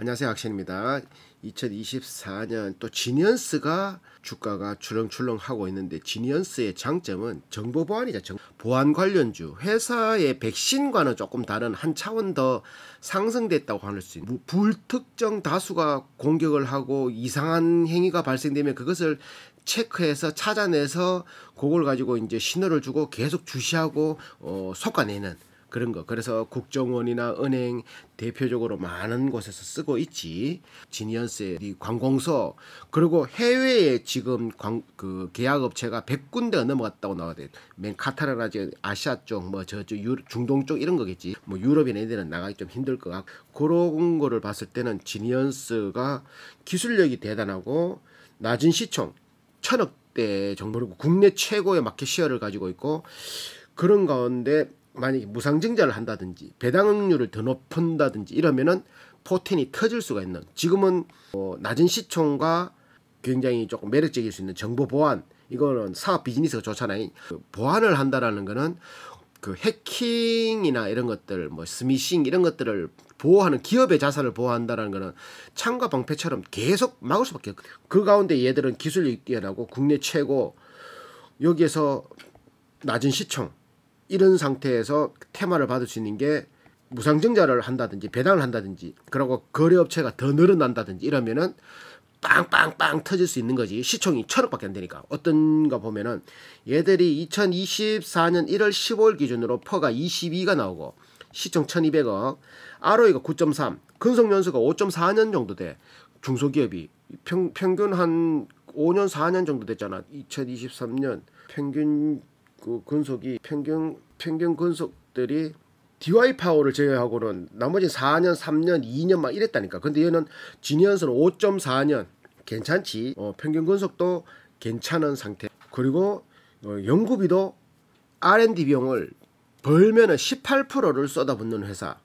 안녕하세요 악신입니다 2024년 또 지니언스가 주가가 출렁출렁하고 있는데 지니언스의 장점은 정보 보안이죠 정, 보안 관련주 회사의 백신과는 조금 다른 한 차원 더 상승됐다고 할 수 있는 불특정 다수가 공격을 하고 이상한 행위가 발생되면 그것을 체크해서 찾아내서 그걸 가지고 이제 신호를 주고 계속 주시하고 어, 속아내는 그런 거. 그래서 국정원이나 은행 대표적으로 많은 곳에서 쓰고 있지. 지니언스의 관공서 그리고 해외에 지금 광, 그 계약업체가 100군데가 넘어갔다고 나와야 돼. 맨 카타르나 지 아시아 쪽 뭐 저쪽 중동 쪽 이런 거겠지. 뭐 유럽인 애들은 나가기 좀 힘들 것 같고 그런 거를 봤을 때는 지니언스가 기술력이 대단하고 낮은 시총 천억대 정도로 국내 최고의 마켓 시어를 가지고 있고 그런 가운데 만약에 무상증자를 한다든지 배당응률을 더 높은다든지 이러면은 포텐이 터질 수가 있는 지금은 어, 낮은 시총과 굉장히 조금 매력적일 수 있는 정보 보안 이거는 사업 비즈니스가 좋잖아요 그 보안을 한다라는 거는 그 해킹이나 이런 것들 뭐 스미싱 이런 것들을 보호하는 기업의 자산을 보호한다라는 거는 창과 방패처럼 계속 막을 수밖에 없거든요 그 가운데 얘들은 기술이 뛰어나고 국내 최고 여기에서 낮은 시총 이런 상태에서 테마를 받을 수 있는 게 무상증자를 한다든지 배당을 한다든지 그러고 거래업체가 더 늘어난다든지 이러면은 빵빵빵 터질 수 있는 거지 시총이 천억밖에 안 되니까 어떤가 보면은 얘들이 2024년 1월 15일 기준으로 퍼가 22가 나오고 시총 1200억 ROE가 9.3 근속연수가 5.4년 정도 돼 중소기업이 평, 평균 한 5년 4년 정도 됐잖아 2023년 평균 그 근속이 평균 평균 근속들이 DY 파워를 제외하고는 나머지 4년, 3년, 2년 막 이랬다니까. 근데 얘는 진연선 5.4년 괜찮지. 어, 평균 근속도 괜찮은 상태. 그리고 어, 연구비도 R&D 비용을 벌면은 18%를 쏟아붓는 회사.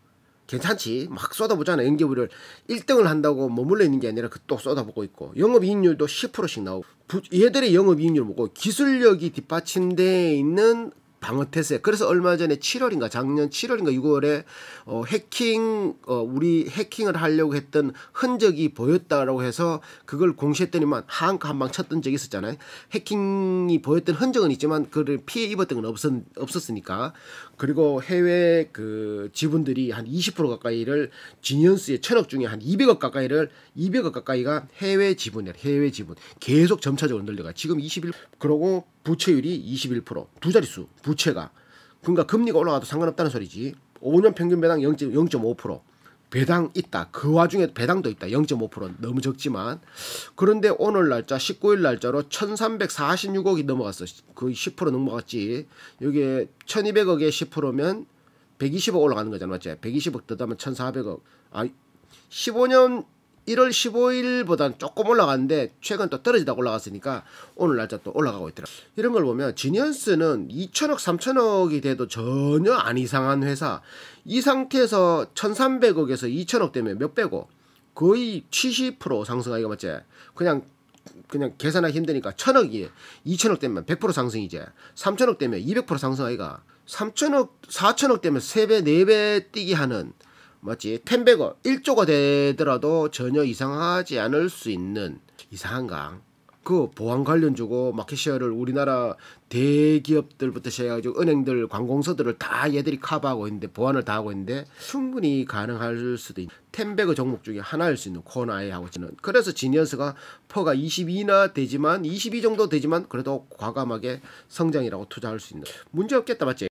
괜찮지 막 쏟아보잖아 연기부를 1등을 한다고 머물러 있는 게 아니라 그 또 쏟아보고 있고 영업이익률도 10%씩 나오고 부, 얘들의 영업이익률 보고 기술력이 뒷받침돼 있는 방어 태세. 그래서 얼마 전에 7월인가 작년 7월인가 6월에 어, 해킹 어, 우리 해킹을 하려고 했던 흔적이 보였다라고 해서 그걸 공시했더니만 한가 한방 쳤던 적이 있었잖아요. 해킹이 보였던 흔적은 있지만 그를 피해 입었던 건 없었, 없었으니까. 그리고 해외 그 지분들이 한 20% 가까이를 진현수의 천억 중에 한 200억 가까이를 200억 가까이가 해외 지분이야. 해외 지분. 계속 점차적으로 늘려가. 지금 21 그러고 부채율이 21%두 자릿수 부채가 그러니까 금리가 올라가도 상관없다는 소리지 5년 평균 배당 0.5% 배당 있다. 그 와중에 배당도 있다. 0.5% 너무 적지만 그런데 오늘 날짜 19일 날짜로 1346억이 넘어갔어. 거의 10% 넘어갔지. 여기에 1200억에 10%면 120억 올라가는 거잖아. 맞지? 120억 뜯으면 1400억. 아 15년 1월 15일보단 조금 올라갔는데 최근 또 떨어지다 올라갔으니까 오늘 날짜 또 올라가고 있더라. 이런 걸 보면 지니언스는 2천억, 3천억이 돼도 전혀 안 이상한 회사. 이 상태에서 1,300억에서 2천억 되면 몇 배고 거의 70% 상승하기가 맞지. 그냥 그냥 계산하기 힘드니까 천억이 2천억 되면 100% 상승이지. 3천억 되면 200% 상승하기가 3천억, 4천억 되면 3배, 4배 뛰기 하는 맞지? 텐0배 1조가 되더라도 전혀 이상하지 않을 수 있는 이상한가? 그 보안 관련 주고 마켓쉐어를 우리나라 대기업들부터 시작해가지고 은행들 관공서들을 다 얘들이 커버하고 있는데 보안을 다 하고 있는데 충분히 가능할 수도 있는 텐베그 종목 중에 하나일 수 있는 코나에 하고 있는 그래서 지니어스가 퍼가 22나 되지만 22 정도 되지만 그래도 과감하게 성장이라고 투자할 수 있는 문제 없겠다 맞지?